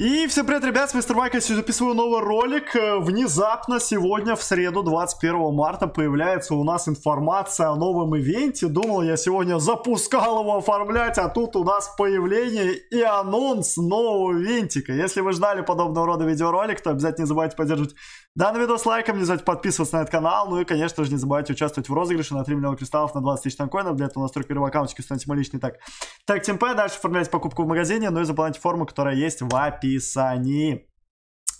И всем привет, ребят, с Мистер Майк, я сегодня записываю новый ролик. Э, внезапно сегодня, в среду, 21 марта, появляется у нас информация о новом ивенте. Думал, я сегодня запускал его оформлять, а тут у нас появление и анонс нового винтика. Если вы ждали подобного рода видеоролик, то обязательно не забывайте поддерживать данный видос лайком, не забывайте подписываться на этот канал, ну и, конечно же, не забывайте участвовать в розыгрыше на 3 миллиона кристаллов на 20 тысяч танкоинов. Для этого настройка первого аккаунтика станете мой личный. Так, так, темпе, дальше оформлять покупку в магазине, ну и заполнять форму, которая есть в описании.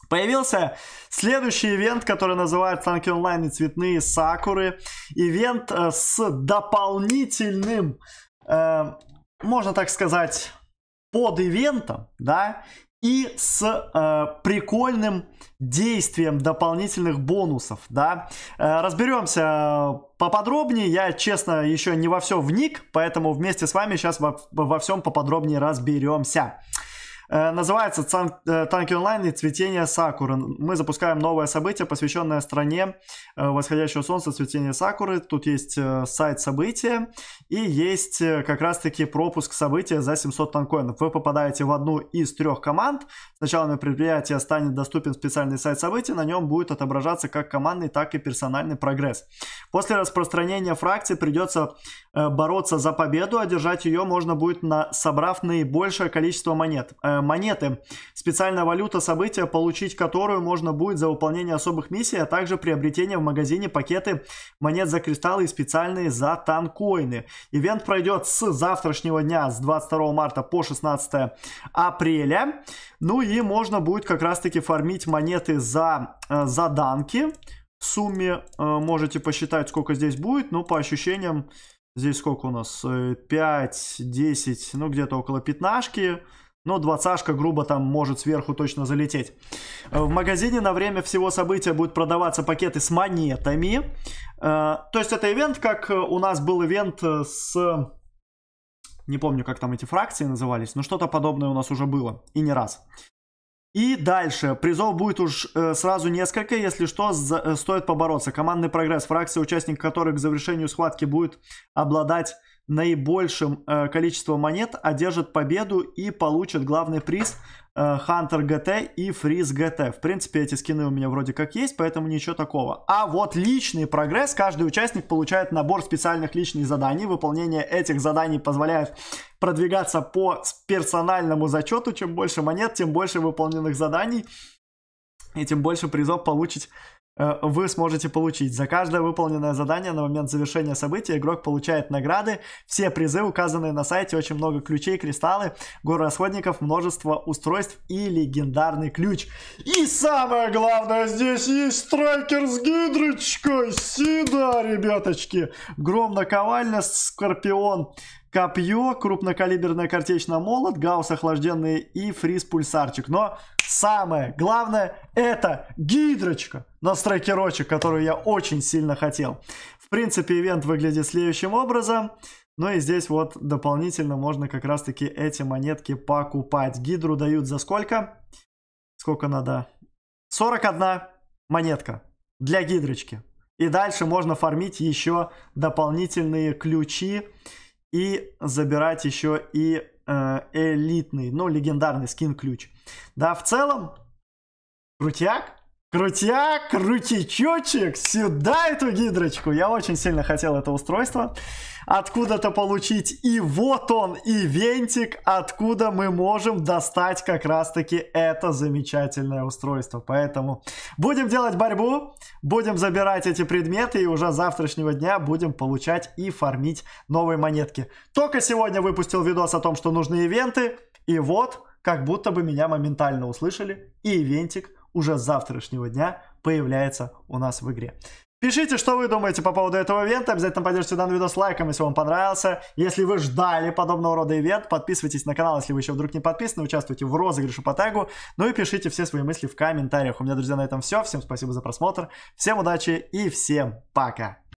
Появился следующий ивент, который называется «Танки онлайн и цветные сакуры». Ивент э, с дополнительным, э, можно так сказать, под ивентом, да, и с э, прикольным действием дополнительных бонусов, да. Э, разберемся э, поподробнее, я, честно, еще не во все вник, поэтому вместе с вами сейчас во, во всем поподробнее разберемся. Э, называется э, «Танки онлайн и цветение сакуры». Мы запускаем новое событие, посвященное стране э, восходящего солнца, Цветение сакуры. Тут есть сайт события и есть как раз-таки пропуск события за 700 танкоинов. Вы попадаете в одну из трех команд. Сначала на предприятия станет доступен специальный сайт событий. На нем будет отображаться как командный, так и персональный прогресс. После распространения фракции придется бороться за победу. Одержать ее можно будет, на, собрав наибольшее количество монет монеты. Специальная валюта события, получить которую можно будет за выполнение особых миссий, а также приобретение в магазине пакеты монет за кристаллы и специальные за танкоины. Ивент пройдет с завтрашнего дня, с 22 марта по 16 апреля. Ну и можно будет как раз-таки фармить монеты за э, заданки. В сумме э, можете посчитать, сколько здесь будет, но ну, по ощущениям здесь сколько у нас? 5, э, 10, ну где-то около пятнашки. Но двадцашка грубо там может сверху точно залететь. Э, в магазине на время всего события будут продаваться пакеты с монетами. Э, то есть это ивент, как э, у нас был ивент с... Не помню, как там эти фракции назывались, но что-то подобное у нас уже было. И не раз. И дальше. Призов будет уж э, сразу несколько. Если что, за, э, стоит побороться. Командный прогресс. Фракция, участник которых к завершению схватки будет обладать наибольшим э, количеством монет одержат победу и получат главный приз э, Hunter GT и Freeze GT. В принципе, эти скины у меня вроде как есть, поэтому ничего такого. А вот личный прогресс. Каждый участник получает набор специальных личных заданий. Выполнение этих заданий позволяет продвигаться по персональному зачету. Чем больше монет, тем больше выполненных заданий и тем больше призов получить Э, вы сможете получить. За каждое выполненное задание на момент завершения события игрок получает награды. Все призы указанные на сайте, очень много ключей, кристаллы, горы расходников, множество устройств и легендарный ключ. И самое главное, здесь есть страйкер с гидрочкой. Сюда, ребяточки. Гром наковальня, скорпион, копье, крупнокалиберная картечная молот, гаусс охлажденный и фриз-пульсарчик. Но самое главное это гидрочка на страйкерочек, которую я очень сильно хотел. В принципе, ивент выглядит следующим образом. Ну и здесь вот дополнительно можно как раз-таки эти монетки покупать. Гидру дают за сколько? Сколько надо? 41 монетка для гидрочки. И дальше можно фармить еще дополнительные ключи и забирать еще и э, элитный, ну, легендарный скин-ключ. Да, в целом, крутяк, Крутяк, крутичочек, сюда эту гидрочку. Я очень сильно хотел это устройство откуда-то получить. И вот он, Вентик, откуда мы можем достать как раз-таки это замечательное устройство. Поэтому будем делать борьбу, будем забирать эти предметы и уже с завтрашнего дня будем получать и фармить новые монетки. Только сегодня выпустил видос о том, что нужны ивенты. И вот, как будто бы меня моментально услышали, и ивентик уже с завтрашнего дня появляется у нас в игре. Пишите, что вы думаете по поводу этого ивента. Обязательно поддержите данный видос лайком, если вам понравился. Если вы ждали подобного рода ивент, подписывайтесь на канал, если вы еще вдруг не подписаны. Участвуйте в розыгрыше по тегу. Ну и пишите все свои мысли в комментариях. У меня, друзья, на этом все. Всем спасибо за просмотр. Всем удачи и всем пока.